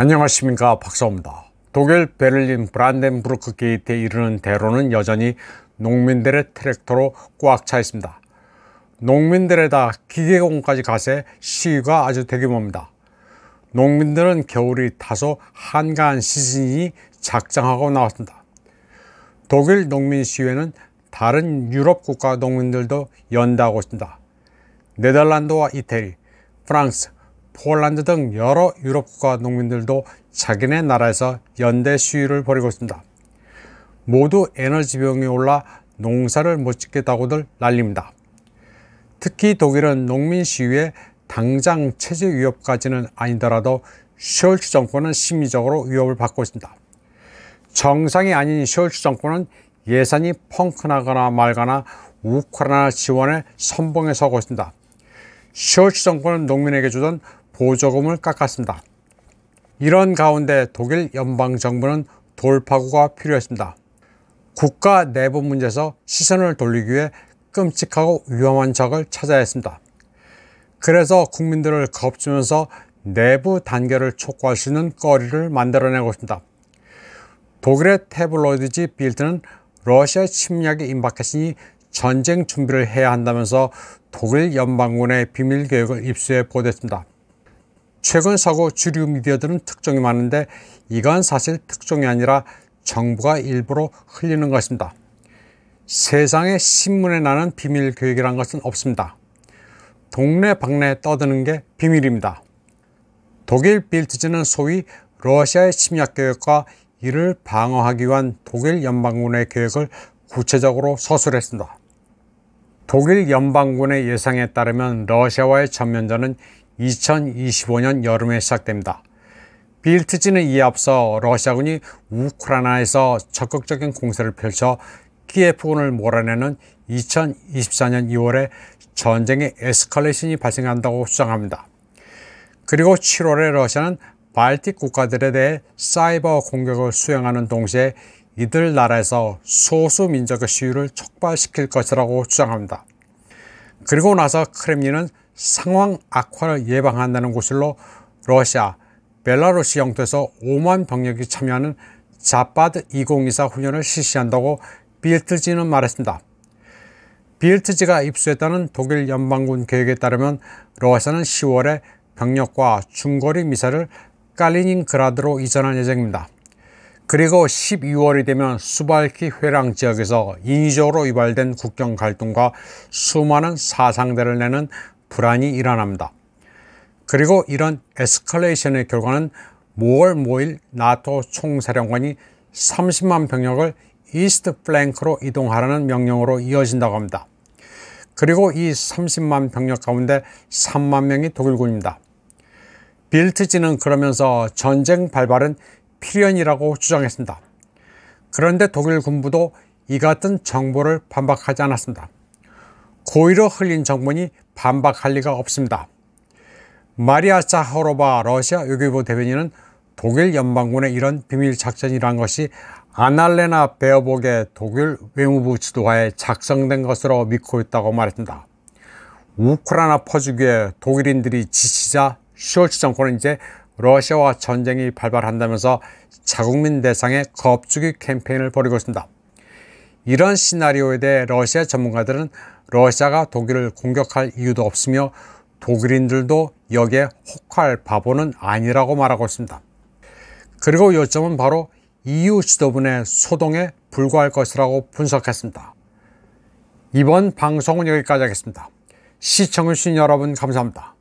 안녕하십니까 박사입니다. 독일 베를린 브란덴부르크 게이트에 이르는 대로는 여전히 농민들의 트랙터로 꽉 차 있습니다. 농민들에다 기계공까지 가세 시위가 아주 대규모입니다. 농민들은 겨울이 다소 한가한 시즌이 작정하고 나왔습니다. 독일 농민 시위에는 다른 유럽 국가 농민들도 연다고 했습니다 네덜란드와 이태리, 프랑스, 폴란드 등 여러 유럽 국가 농민들도 자기네 나라에서 연대 시위를 벌이고 있습니다. 모두 에너지 비용이 올라 농사를 못 짓겠다고들 난립니다. 특히 독일은 농민 시위에 당장 체제 위협까지는 아니더라도 쇼츠 정권은 심리적으로 위협을 받고 있습니다. 정상이 아닌 쇼츠 정권은 예산이 펑크나거나 말거나 우크라이나 지원에 선봉에 서고 있습니다. 쇼츠 정권은 농민에게 주던 보조금을 깎았습니다. 이런 가운데 독일 연방정부는 돌파구가 필요했습니다. 국가 내부 문제에서 시선을 돌리기 위해 끔찍하고 위험한 적을 찾아야 했습니다. 그래서 국민들을 겁주면서 내부 단결을 촉구할 수 있는 거리를 만들어내고 있습니다. 독일의 태블로이드지 빌드는 러시아 침략이 임박했으니 전쟁 준비를 해야 한다면서 독일 연방군의 비밀 계획을 입수해 보도했습니다. 최근 사고 주류 미디어들은 특종이 많은데 이건 사실 특종이 아니라 정부가 일부러 흘리는 것입니다. 세상에 신문에 나는 비밀 교육이란 것은 없습니다. 동네 방네 떠드는 게 비밀입니다. 독일 빌트지는 소위 러시아의 침략 교육과 이를 방어하기 위한 독일 연방군의 계획을 구체적으로 서술했습니다. 독일 연방군의 예상에 따르면 러시아와의 전면전은 2025년 여름에 시작됩니다. 빌트지는 이에 앞서 러시아군이 우크라이나에서 적극적인 공세를 펼쳐 키예프군을 몰아내는 2024년 2월에 전쟁의 에스컬레이션이 발생한다고 주장합니다. 그리고 7월에 러시아는 발틱 국가들에 대해 사이버 공격을 수행하는 동시에 이들 나라에서 소수 민족의 시위를 촉발시킬 것이라고 주장합니다. 그리고 나서 크렘린은 상황 악화를 예방한다는 구슬로 러시아, 벨라루시 영토에서 5만 병력이 참여하는 자파드 2024 훈련을 실시한다고 빌트지는 말했습니다. 빌트지가 입수했다는 독일 연방군 계획에 따르면 러시아는 10월에 병력과 중거리 미사를 깔리닝그라드로 이전할 예정입니다. 그리고 12월이 되면 수발키 회랑 지역에서 인위적으로 유발된 국경 갈등과 수많은 사상대를 내는 불안이 일어납니다. 그리고 이런 에스컬레이션의 결과는 5월 5일 나토 총사령관이 30만 병력을 이스트 플랭크로 이동하라는 명령으로 이어진다고 합니다. 그리고 이 30만 병력 가운데 3만 명이 독일군입니다. 빌트지는 그러면서 전쟁 발발은 필연이라고 주장했습니다. 그런데 독일 군부도 이 같은 정보를 반박하지 않았습니다. 고의로 흘린 정문이 반박할 리가 없습니다. 마리아 자하로바 러시아 외교부 대변인은 독일 연방군의 이런 비밀 작전이란 것이 아날레나 베어복의 독일 외무부 지도하에 작성된 것으로 믿고 있다고 말했습니다. 우크라이나 퍼주기에 독일인들이 지치자 쇼츠 정권은 이제 러시아와 전쟁이 발발한다면서 자국민 대상의 겁주기 캠페인을 벌이고 있습니다. 이런 시나리오에 대해 러시아 전문가들은 러시아가 독일을 공격할 이유도 없으며 독일인들도 여기에 혹할 바보는 아니라고 말하고 있습니다. 그리고 요점은 바로 EU 지도분의 소동에 불과할 것이라고 분석했습니다. 이번 방송은 여기까지 하겠습니다. 시청해주신 여러분 감사합니다.